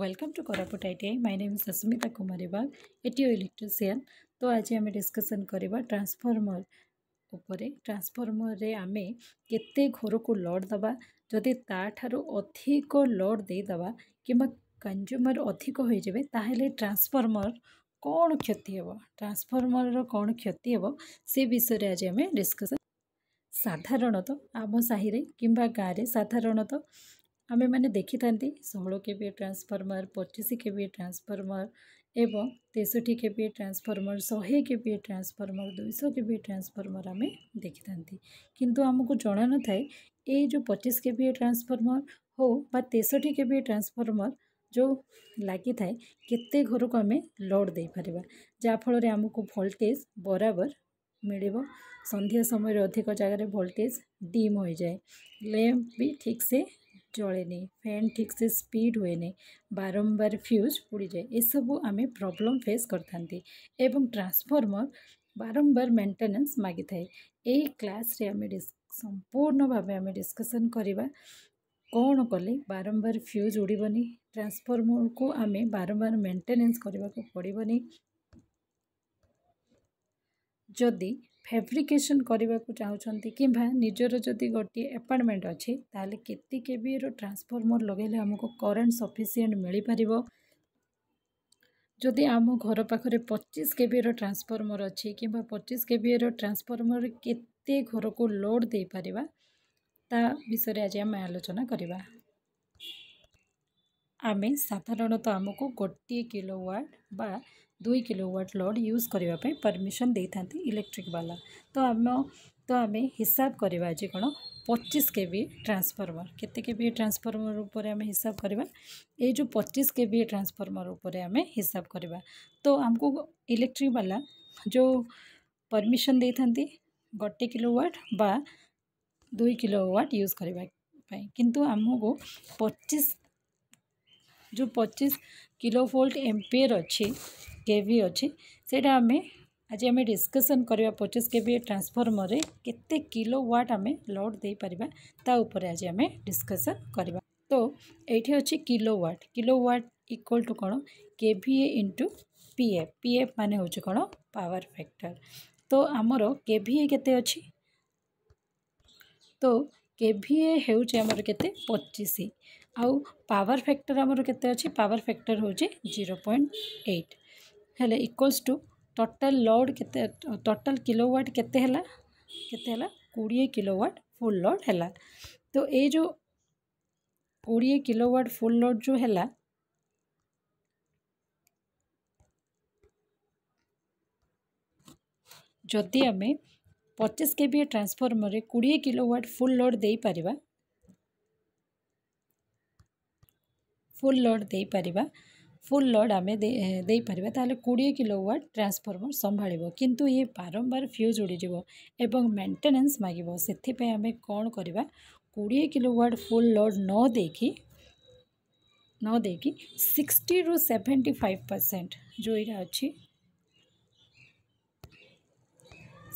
welcome to Koraput I T I my name Sasmita Kumari Bag ATO electrician ତ ଆଜି ଆମେ ଡିସ୍କସନ୍ କରିବା ଟ୍ରାନ୍ସଫର୍ମର ଉପରେ ଟ୍ରାନ୍ସଫର୍ମରରେ ଆମେ କେତେ ଘରକୁ ଲଡ଼୍ ଦେବା ଯଦି ତା'ଠାରୁ ଅଧିକ ଲଡ଼୍ ଦେଇଦେବା କିମ୍ବା କଞ୍ଜୁମର ଅଧିକ ହୋଇଯିବେ ତାହେଲେ ଟ୍ରାନ୍ସଫର୍ମର କ'ଣ କ୍ଷତି ହେବ ଟ୍ରାନ୍ସଫର୍ମରର କ'ଣ କ୍ଷତି ହେବ ସେ ବିଷୟରେ ଆଜି ଆମେ ଡିସ୍କସନ୍ ସାଧାରଣତଃ ଆମ ସାହିରେ କିମ୍ବା ଗାଁରେ ସାଧାରଣତଃ आम मैंने देखी था षोह के पी ट्रांसफर्मर पचीस के पी ट्रांसफर्मर एवं तेसठी के पी ट्रांसफर्मर शहे के पी ट्रांसफर्मर दुई के पी ट्रांसफर्मर आम देखी था कि आमको जाना न था जो पचीस के पी ट्रांसफर्मर हो बा तेसठ के पी ट्रांसफर्मर जो लगी के घर को आम लोड दे पार जहाँफल आमको भोल्टेज बराबर मिले सन्ध्या समय अधिक जगह भोल्टेज डीम हो जाए लैंप भी ठीक से ଚଳେନି ଫ୍ୟାନ୍ ଠିକ୍ସେ ସ୍ପିଡ଼୍ ହୁଏନି ବାରମ୍ବାର ଫ୍ୟୁଜ୍ ପୋଡ଼ିଯାଏ ଏସବୁ ଆମେ ପ୍ରୋବ୍ଲେମ୍ ଫେସ୍ କରିଥାନ୍ତି ଏବଂ ଟ୍ରାନ୍ସଫର୍ମର୍ ବାରମ୍ବାର ମେଣ୍ଟେନାନ୍ସ ମାଗିଥାଏ ଏହି କ୍ଲାସ୍ରେ ଆମେ ସମ୍ପୂର୍ଣ୍ଣ ଭାବେ ଆମେ ଡିସ୍କସନ୍ କରିବା କ'ଣ କଲେ ବାରମ୍ବାର ଫ୍ୟୁଜ୍ ଉଡ଼ିବନି ଟ୍ରାନ୍ସଫର୍ମର୍କୁ ଆମେ ବାରମ୍ବାର ମେଣ୍ଟେନାନ୍ସ କରିବାକୁ ପଡ଼ିବନି ଯଦି ଫେବ୍ରିକେସନ୍ କରିବାକୁ ଚାହୁଁଛନ୍ତି କିମ୍ବା ନିଜର ଯଦି ଗୋଟିଏ ଆପାର୍ଟମେଣ୍ଟ ଅଛି ତାହେଲେ କେତେ କେ ବିର ଟ୍ରାନ୍ସଫର୍ମର ଲଗାଇଲେ ଆମକୁ କରେଣ୍ଟ ସଫିସିଏଣ୍ଟ ମିଳିପାରିବ ଯଦି ଆମ ଘର ପାଖରେ ପଚିଶ କେ ବିର ଟ୍ରାନ୍ସଫର୍ମର ଅଛି କିମ୍ବା ପଚିଶ କେ ବିର ଟ୍ରାନ୍ସଫର୍ମର କେତେ ଘରକୁ ଲୋଡ଼୍ ଦେଇପାରିବା ତା ବିଷୟରେ ଆଜି ଆମେ ଆଲୋଚନା କରିବା ଆମେ ସାଧାରଣତଃ ଆମକୁ ଗୋଟିଏ କିଲୋ ୱାର୍ଡ଼ ବା दुई किलो व्ट लोड यूज करने परमिशन दे था इलेक्ट्रिक बाला तो आम तो आम हिसाब करवाज आज कौन पचिश के वि ट्रांसफर्मर के वि ट्रांसफर्मर उपर आम हिसाब करवा जो पचीस के वि ट्रांसफर्मर पर आम हिसाब करवा तो आमको इलेक्ट्रिक बाला जो परमिशन दे था गोटे किलो व्ट बा दुई किलो व्ट यूज करने किंतु आमको पचिश जो पचिश किलो वोल्ट एमपेयर अच्छी কেভি ଅଛି ସେଇଟା ଆମେ ଆଜି ଆମେ ଡିସ୍କସନ୍ କରିବା ପଚିଶ କେଭି ଟ୍ରାନ୍ସଫର୍ମରରେ କେତେ କିଲୋ ୱାଟ୍ ଆମେ ଲୋଡ଼୍ ଦେଇପାରିବା ତା ଉପରେ ଆଜି ଆମେ ଡିସ୍କସନ୍ କରିବା ତ ଏଇଠି ଅଛି kilo watt kilo watt equal to କ'ଣ କେଭିଏ ଇଣ୍ଟୁ ପିଏଫ୍ ପିଏଫ୍ ମାନେ ହେଉଛି କ'ଣ ପାୱାର ଫ୍ୟାକ୍ଟର ତ ଆମର କେଭିଏ କେତେ ଅଛି ତ କେଭିଏ ହେଉଛି ଆମର କେତେ ପଚିଶ ଆଉ ପାୱାର ଫ୍ୟାକ୍ଟର ଆମର କେତେ ଅଛି ପାୱାର ଫ୍ୟାକ୍ଟର ହେଉଛି ଜିରୋ ପଏଣ୍ଟ ଏଇଟ୍ हेले इक्वल्स टू टोटल लोड के टोटल किलोवाट के कोड़े किलोवाट फुल लोड है तो ये जो कोड़े किलोवाट फुल लोड जो है जदि आम पचिश के बी ट्रांसफर्मर में कोड़े किलोवाट फुल लोड दे पार फुल लोड दे पार ଫୁଲ୍ ଲୋଡ଼୍ ଆମେ ଦେଇପାରିବା ତାହେଲେ କୋଡ଼ିଏ କିଲୋ ୱାଟ୍ ଟ୍ରାନ୍ସଫର୍ମର୍ ସମ୍ଭାଳିବ କିନ୍ତୁ ଇଏ ବାରମ୍ବାର ଫ୍ୟୁଜ୍ ଉଡ଼ିଯିବ ଏବଂ ମେଣ୍ଟେନାନ୍ସ ମାଗିବ ସେଥିପାଇଁ ଆମେ କ'ଣ କରିବା କୋଡ଼ିଏ କିଲୋ ୱାଟ୍ ଫୁଲ୍ ଲୋଡ଼୍ ନ ଦେଇକି ନ ଦେଇକି ସିକ୍ସଟିରୁ ସେଭେଣ୍ଟି ଫାଇଭ୍ ପରସେଣ୍ଟ ଯେଉଁ ଏଇଟା ଅଛି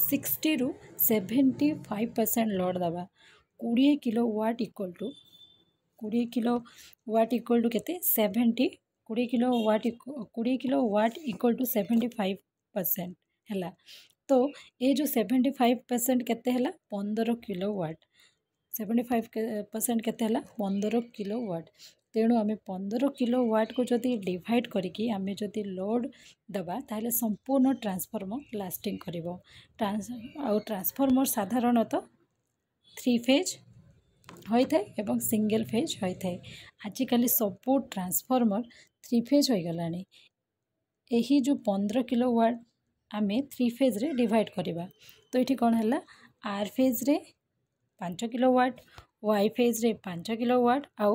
ସିକ୍ସଟିରୁ ସେଭେଣ୍ଟି ଫାଇଭ୍ ପରସେଣ୍ଟ ଲୋଡ଼୍ ଦେବା କୋଡ଼ିଏ କିଲୋ ୱାଟ୍ ଇକ୍ୱାଲ୍ ଟୁ କୋଡ଼ିଏ କିଲୋ ୱାଟ୍ ଇକ୍ୱାଲ୍ ଟୁ କେତେ ସେଭେଣ୍ଟି कोड़े किलो व्हाट कोड़े kilo watt equal to seventy five percent है तो ये जो सेवेन्टी फाइव परसेंट के पंदर kilo watt seventy five percent के पंदर किलो व्वाट तेणु आम पंदर किलो व्वाट को जो डिड करें जो लोड दबा तेल संपूर्ण ट्रांसफर्मर लास्टिंग कर ट्रांसफर्मर साधारणत तो थ्री फेज होता है सिंगल फेज होता है आजिकल सबू ट्रांसफर्मर থ্রি ফেଜ୍ ହୋଇଗଲାଣି ଏହି ଯେଉଁ ପନ୍ଦର କିଲୋ ୱାଟ୍ ଆମେ ଥ୍ରୀ ଫେଜ୍ରେ ଡିଭାଇଡ଼ କରିବା ତ ଏଠି କ'ଣ ହେଲା ଆର୍ ଫେଜ୍ରେ ପାଞ୍ଚ କିଲୋ ୱାଟ୍ ୱାଇ ଫେଜ୍ରେ ପାଞ୍ଚ କିଲୋ ୱାଟ୍ ଆଉ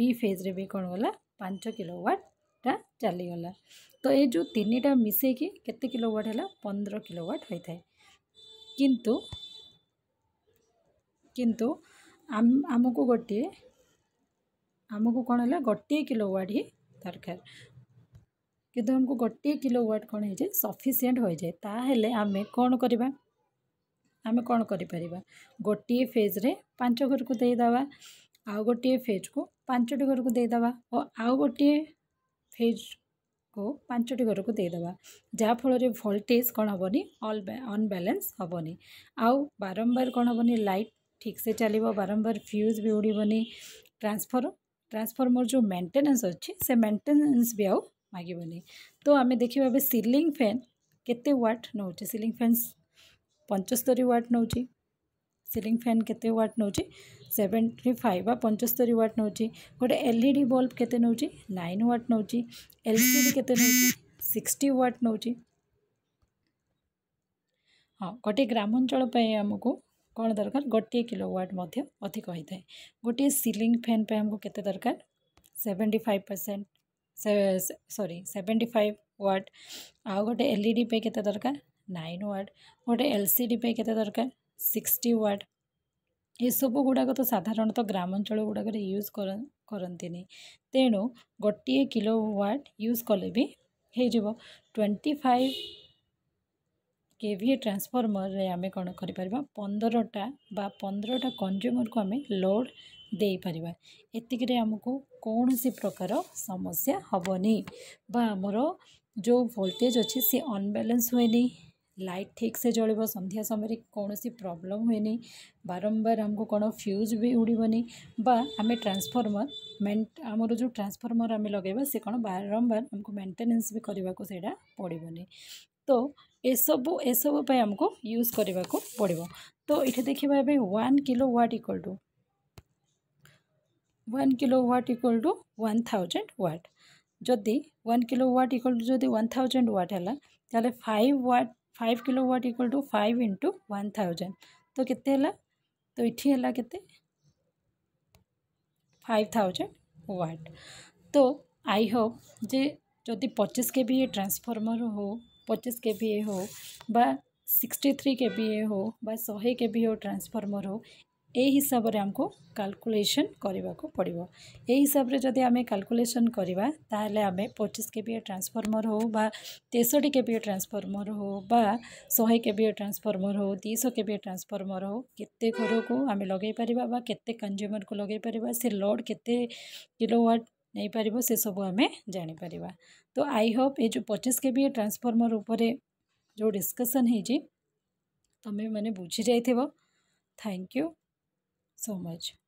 ବି ଫେଜ୍ରେ ବି କ'ଣ ଗଲା ପାଞ୍ଚ କିଲୋ ୱାଟ୍ଟା ଚାଲିଗଲା ତ ଏ ଯେଉଁ ତିନିଟା ମିଶାଇକି କେତେ କିଲୋ ୱାଟ୍ ହେଲା ପନ୍ଦର କିଲୋ ୱାଟ୍ ହୋଇଥାଏ କିନ୍ତୁ କିନ୍ତୁ ଆମକୁ ଗୋଟିଏ ଆମକୁ କ'ଣ ହେଲା ଗୋଟିଏ କିଲୋ ୱାଟ୍ ହିଁ ଦରକାର କିନ୍ତୁ ଆମକୁ ଗୋଟିଏ କିଲୋ ୱାଟ୍ କ'ଣ ହେଇଯାଏ ସଫିସିଏଣ୍ଟ ହୋଇଯାଏ ତାହେଲେ ଆମେ କ'ଣ କରିବା ଆମେ କ'ଣ କରିପାରିବା ଗୋଟିଏ ଫେଜ୍ରେ ପାଞ୍ଚ ଘରକୁ ଦେଇଦେବା ଆଉ ଗୋଟିଏ ଫେଜ୍କୁ ପାଞ୍ଚଟି ଘରକୁ ଦେଇଦେବା ଓ ଆଉ ଗୋଟିଏ ଫେଜ୍କୁ ପାଞ୍ଚଟି ଘରକୁ ଦେଇଦେବା ଯାହାଫଳରେ ଭୋଲ୍ଟେଜ୍ କ'ଣ ହେବନି ଅଲ୍ ଅନବାଲାନ୍ସ ହେବନି ଆଉ ବାରମ୍ବାର କ'ଣ ହେବନି ଲାଇଟ୍ ଠିକ୍ସେ ଚାଲିବ ବାରମ୍ବାର ଫ୍ୟୁଜ୍ ବି ଉଡ଼ିବନି ଟ୍ରାନ୍ସଫର୍ ट्रांसफर्मर जो मेन्टेनान्स अच्छे से मेन्टेनान्स भी आउ मगबनी तो आम देखा सिलिंग फैन केते व्वाट नौ सिलिंग फैन पंचस्तरी वाट नौ सिलिंग फैन केते व्वाट नौ सेवेन्टी फाइव बा पंचस्तरी व्वाट नौ गोटे एलईडी इ बल्ब के नाइन व्वाट नौ एल सी डी के सिक्सटी व्वाट नौ हाँ गोटे ग्रामांचल आमको कौन दरकार गोटे किलो व्ट अधिक होता है गोटे सिलिंग फैन पर हमको केरकार सेवेन्टी फाइव परसेंट सरी सेवेन्टी फाइव व्ट आउ गोटे एल इ डी के दरकार नाइन व्ट गोटे एल सी डी के दरकार सिक्सटी व्ट ये सब गुड़ाक तो साधारणत तो ग्रामांचल गुड़ाक यूज करती तेणु गोटे किलो व्वाट यूज कले भी हो ट्वेंटी फाइव কেভিএ ট্রান্সফର୍ମର୍ରେ ଆମେ କ'ଣ କରିପାରିବା ପନ୍ଦରଟା ବା ପନ୍ଦରଟା କଞ୍ଜ୍ୟୁମର୍କୁ ଆମେ ଲୋଡ଼୍ ଦେଇପାରିବା ଏତିକିରେ ଆମକୁ କୌଣସି ପ୍ରକାର ସମସ୍ୟା ହେବନି ବା ଆମର ଯେଉଁ ଭୋଲ୍ଟେଜ୍ ଅଛି ସେ ଅନବାଲାନ୍ସ ହୁଏନି ଲାଇଟ୍ ଠିକ୍ସେ ଜଳିବ ସନ୍ଧ୍ୟା ସମୟରେ କୌଣସି ପ୍ରୋବ୍ଲେମ୍ ହୁଏନି ବାରମ୍ବାର ଆମକୁ କ'ଣ ଫ୍ୟୁଜ୍ ବି ଉଡ଼ିବନି ବା ଆମେ ଟ୍ରାନ୍ସଫର୍ମର୍ ମେନ୍ ଆମର ଯେଉଁ ଟ୍ରାନ୍ସଫର୍ମର୍ ଆମେ ଲଗାଇବା ସେ କ'ଣ ବାରମ୍ବାର ଆମକୁ ମେଣ୍ଟେନାନ୍ସ ବି କରିବାକୁ ସେଇଟା ପଡ଼ିବନି तो ये सब आमको यूज करने पड़ो तो ये देखा वन को watt equal to one kilo watt equal to one thousand watt जदि one kilo watt equal to जो वन थाउजेंड व्वाट है five watt five kilo watt equal to five into one thousand तो के तो ये five thousand watt तो I hope जे जदि पचिश के भी ये ट्रांसफर्मर हो पचीस के भी हो बा सिक्सटी थ्री के भी हो बा शहे के भी हो ट्रांसफर्मर हो यही हिसाब से आमको काल्कुलेसन करने को पड़ो यही हिसाब से जब आम काल्कुलेसन करवा आम पचीस के भी ट्रांसफर्मर हो तेसठी के भी ट्रांसफर्मर हो शहे के भी ट्रांसफर्मर हो दुश के भी ट्रांसफर्मर हो के घर को आम लगे पार्टी कंज्यूमर को लगे पार से लड के किलोवाट नहींपर से सब आम जापर तो आई होप ये जो पचिश के बी ट्रांसफर्मर उपर जो डिस्कसन तुम्हें मैंने बुझी जाइ थैंक यू सो मच